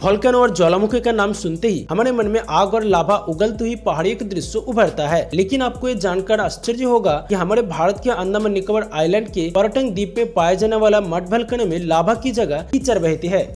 वॉल्कन और ज्वालामुखी का नाम सुनते ही हमारे मन में आग और लाभा उगलती हुई पहाड़ियों का दृश्य उभरता है लेकिन आपको ये जानकर आश्चर्य होगा कि हमारे भारत के अंदमान निकोबार आइलैंड के पर्यटन द्वीप में पाए जाने वाला मठ भल्कन में लाभा की जगह कीचड़ बहती है